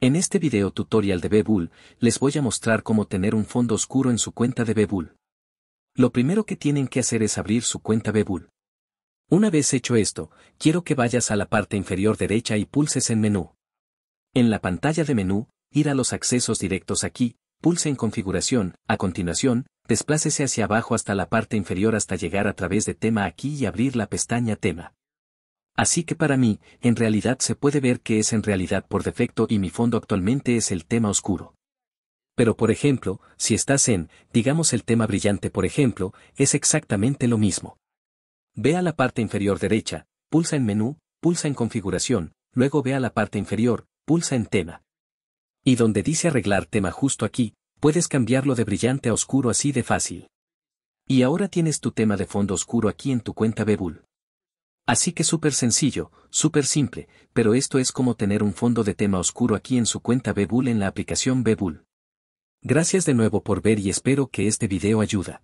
En este video tutorial de Bebul, les voy a mostrar cómo tener un fondo oscuro en su cuenta de Bebul. Lo primero que tienen que hacer es abrir su cuenta Bebul. Una vez hecho esto, quiero que vayas a la parte inferior derecha y pulses en menú. En la pantalla de menú, ir a los accesos directos aquí, pulse en configuración, a continuación, desplácese hacia abajo hasta la parte inferior hasta llegar a través de tema aquí y abrir la pestaña tema. Así que para mí, en realidad se puede ver que es en realidad por defecto y mi fondo actualmente es el tema oscuro. Pero por ejemplo, si estás en, digamos el tema brillante por ejemplo, es exactamente lo mismo. Ve a la parte inferior derecha, pulsa en menú, pulsa en configuración, luego ve a la parte inferior, pulsa en tema. Y donde dice arreglar tema justo aquí, puedes cambiarlo de brillante a oscuro así de fácil. Y ahora tienes tu tema de fondo oscuro aquí en tu cuenta BeBull. Así que súper sencillo, súper simple, pero esto es como tener un fondo de tema oscuro aquí en su cuenta Bebul en la aplicación Bebul. Gracias de nuevo por ver y espero que este video ayuda.